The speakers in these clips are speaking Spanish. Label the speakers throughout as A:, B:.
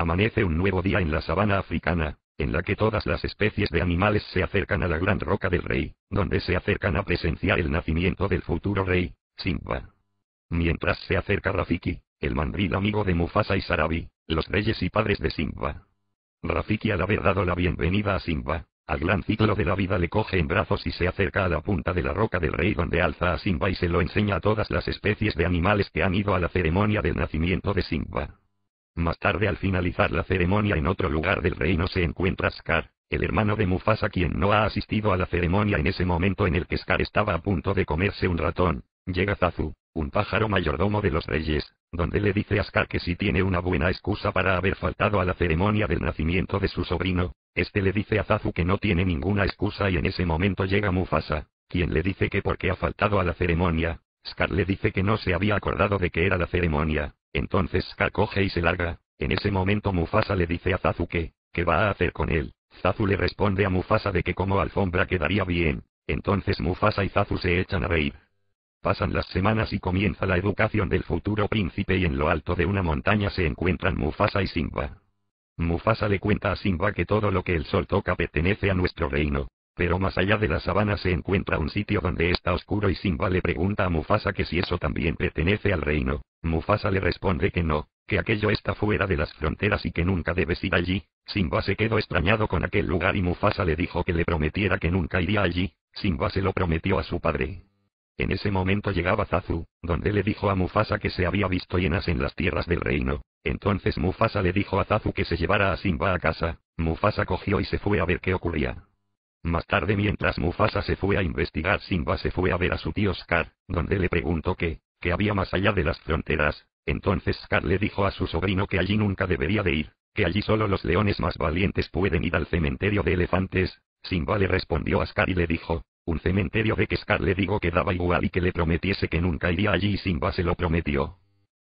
A: Amanece un nuevo
B: día en la sabana africana, en la que todas las especies de animales se acercan a la gran roca del rey, donde se acercan a presenciar el nacimiento del futuro rey, Simba. Mientras se acerca Rafiki, el mandril amigo de Mufasa y Sarabi, los reyes y padres de Simba. Rafiki al haber dado la bienvenida a Simba, al gran ciclo de la vida le coge en brazos y se acerca a la punta de la roca del rey donde alza a Simba y se lo enseña a todas las especies de animales que han ido a la ceremonia del nacimiento de Simba. Más tarde al finalizar la ceremonia en otro lugar del reino se encuentra Scar, el hermano de Mufasa quien no ha asistido a la ceremonia en ese momento en el que Scar estaba a punto de comerse un ratón. Llega Zazu, un pájaro mayordomo de los reyes, donde le dice a Scar que si tiene una buena excusa para haber faltado a la ceremonia del nacimiento de su sobrino, este le dice a Zazu que no tiene ninguna excusa y en ese momento llega Mufasa, quien le dice que porque ha faltado a la ceremonia, Scar le dice que no se había acordado de que era la ceremonia, entonces Ka coge y se larga. En ese momento Mufasa le dice a Zazu que, ¿qué va a hacer con él? Zazu le responde a Mufasa de que como alfombra quedaría bien. Entonces Mufasa y Zazu se echan a reír. Pasan las semanas y comienza la educación del futuro príncipe y en lo alto de una montaña se encuentran Mufasa y Simba. Mufasa le cuenta a Simba que todo lo que el sol toca pertenece a nuestro reino. Pero más allá de la sabana se encuentra un sitio donde está oscuro y Simba le pregunta a Mufasa que si eso también pertenece al reino. Mufasa le responde que no, que aquello está fuera de las fronteras y que nunca debes ir allí. Simba se quedó extrañado con aquel lugar y Mufasa le dijo que le prometiera que nunca iría allí. Simba se lo prometió a su padre. En ese momento llegaba Zazu, donde le dijo a Mufasa que se había visto llenas en las tierras del reino. Entonces Mufasa le dijo a Zazu que se llevara a Simba a casa. Mufasa cogió y se fue a ver qué ocurría. Más tarde mientras Mufasa se fue a investigar Simba se fue a ver a su tío Scar, donde le preguntó qué, que había más allá de las fronteras, entonces Scar le dijo a su sobrino que allí nunca debería de ir, que allí solo los leones más valientes pueden ir al cementerio de elefantes, Simba le respondió a Scar y le dijo, un cementerio de que Scar le dijo que daba igual y que le prometiese que nunca iría allí y Simba se lo prometió.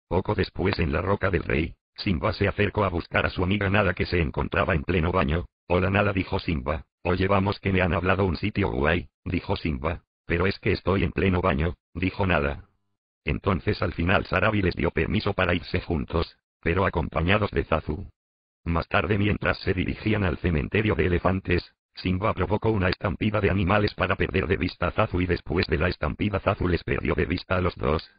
B: Poco después en la roca del rey, Simba se acercó a buscar a su amiga Nada que se encontraba en pleno baño. Hola Nada dijo Simba, oye vamos que me han hablado un sitio guay, dijo Simba, pero es que estoy en pleno baño, dijo Nada. Entonces al final Sarabi les dio permiso para irse juntos, pero acompañados de Zazu. Más tarde mientras se dirigían al cementerio de elefantes, Simba provocó una estampida de animales para
A: perder de vista a Zazu y después de la estampida Zazu les perdió de vista a los dos,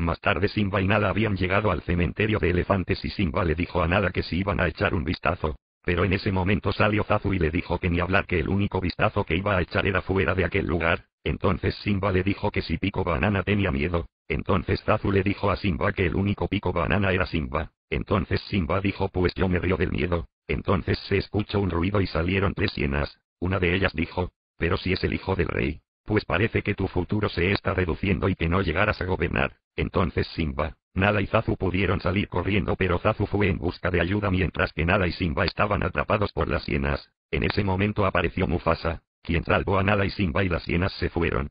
A: Más
B: tarde Simba y Nala habían llegado al cementerio de elefantes y Simba le dijo a Nala que se iban a echar un vistazo. Pero en ese momento salió Zazu y le dijo que ni hablar que el único vistazo que iba a echar era fuera de aquel lugar, entonces Simba le dijo que si Pico Banana tenía miedo, entonces Zazu le dijo a Simba que el único Pico Banana era Simba, entonces Simba dijo pues yo me río del miedo, entonces se escuchó un ruido y salieron tres sienas, una de ellas dijo, pero si es el hijo del rey, pues parece que tu futuro se está reduciendo y que no llegarás a gobernar, entonces Simba, Nala y Zazu pudieron salir corriendo pero Zazu fue en busca de ayuda mientras que Nala y Simba estaban atrapados por las hienas. En ese momento apareció Mufasa, quien salvó a Nala y Simba y las hienas se fueron.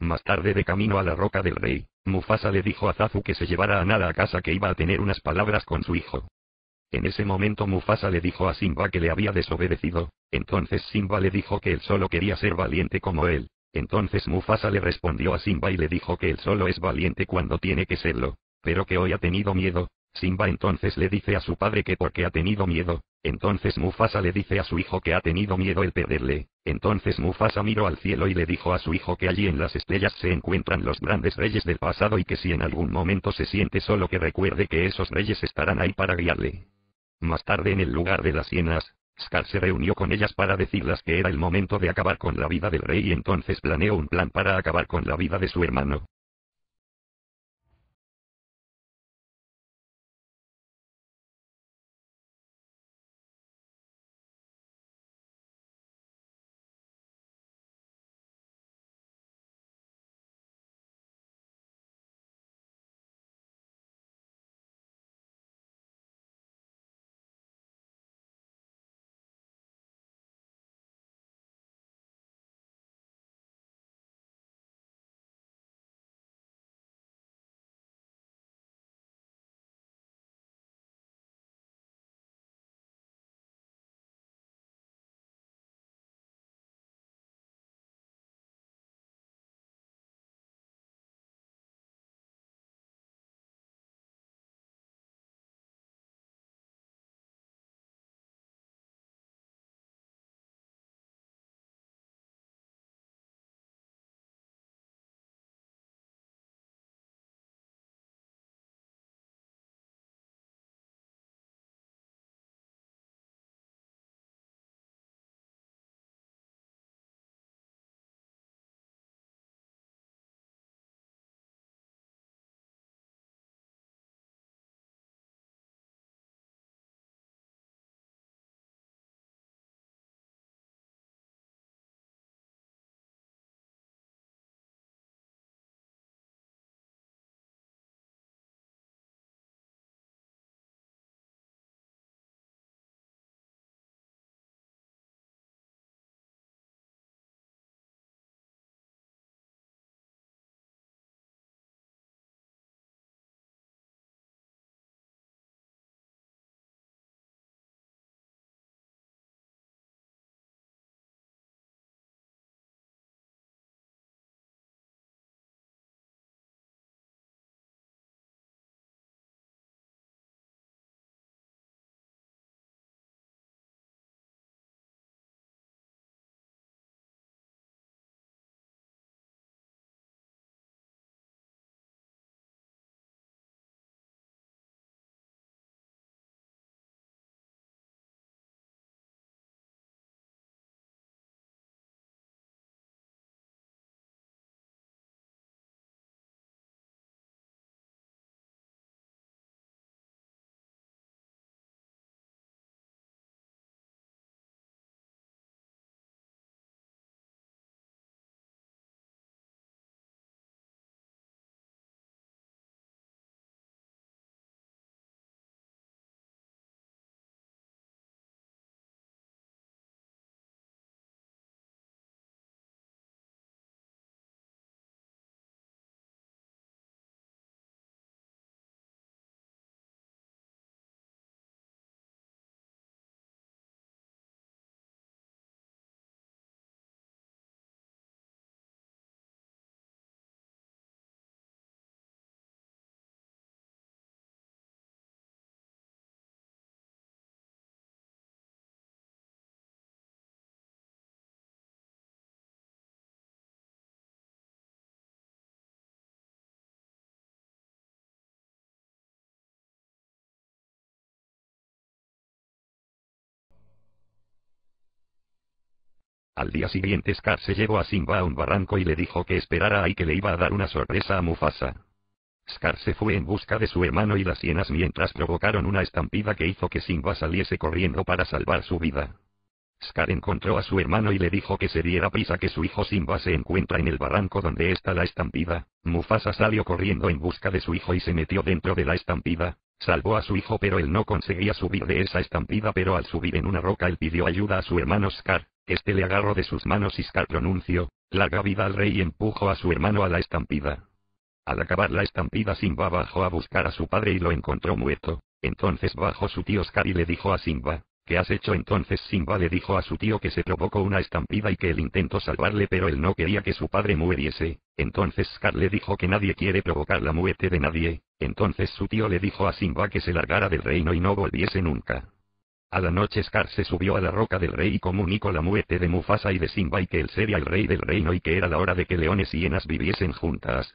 B: Más tarde de camino a la roca del rey, Mufasa le dijo a Zazu que se llevara a Nala a casa que iba a tener unas palabras con su hijo. En ese momento Mufasa le dijo a Simba que le había desobedecido, entonces Simba le dijo que él solo quería ser valiente como él, entonces Mufasa le respondió a Simba y le dijo que él solo es valiente cuando tiene que serlo, pero que hoy ha tenido miedo. Simba entonces le dice a su padre que porque ha tenido miedo, entonces Mufasa le dice a su hijo que ha tenido miedo el perderle, entonces Mufasa miró al cielo y le dijo a su hijo que allí en las estrellas se encuentran los grandes reyes del pasado y que si en algún momento se siente solo que recuerde que esos reyes estarán ahí para guiarle. Más tarde en el lugar de las hienas, Scar se reunió con ellas para decirlas que era el momento de acabar con la vida del rey y
A: entonces planeó un plan para acabar con la vida de su hermano. Al día siguiente Scar se llevó a Simba
B: a un barranco y le dijo que esperara ahí que le iba a dar una sorpresa a Mufasa. Scar se fue en busca de su hermano y las hienas mientras provocaron una estampida que hizo que Simba saliese corriendo para salvar su vida. Scar encontró a su hermano y le dijo que se diera prisa que su hijo Simba se encuentra en el barranco donde está la estampida. Mufasa salió corriendo en busca de su hijo y se metió dentro de la estampida. Salvó a su hijo pero él no conseguía subir de esa estampida pero al subir en una roca él pidió ayuda a su hermano Scar, este le agarró de sus manos y Scar pronunció, larga vida al rey y empujó a su hermano a la estampida. Al acabar la estampida Simba bajó a buscar a su padre y lo encontró muerto, entonces bajó su tío Scar y le dijo a Simba, ¿qué has hecho entonces? Simba le dijo a su tío que se provocó una estampida y que él intentó salvarle pero él no quería que su padre muriese, entonces Scar le dijo que nadie quiere provocar la muerte de nadie, entonces su tío le dijo a Simba que se largara del reino y no volviese nunca. A la noche Scar se subió a la roca del rey y comunicó la muerte de Mufasa y de Simba y que él sería el rey del reino
A: y que era la hora de que leones y hienas viviesen juntas.